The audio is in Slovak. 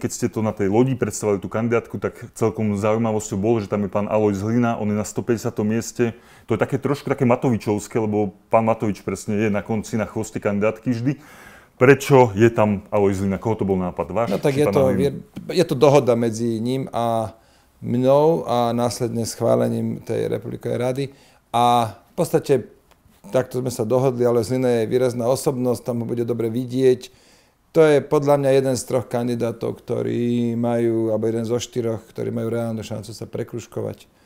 Keď ste to na tej lodi predstavili tú kandidátku, tak celkom zaujímavosťou bolo, že tam je pán z Hlina, on je na 150. mieste. To je také trošku také Matovičovské, lebo pán Matovič presne je na konci, na chvosti kandidátky vždy. Prečo je tam z Hlina? Koho to bol nápad? Váš? No tak je to, je, je to dohoda medzi ním a mnou a následne schválením tej republikovej rady. A v podstate takto sme sa dohodli, ale Zlina je výrazná osobnosť, tam ho bude dobre vidieť to je podľa mňa jeden z troch kandidátov, ktorí majú, alebo jeden zo štyroch, ktorí majú reálnu šancu sa prekruškovať.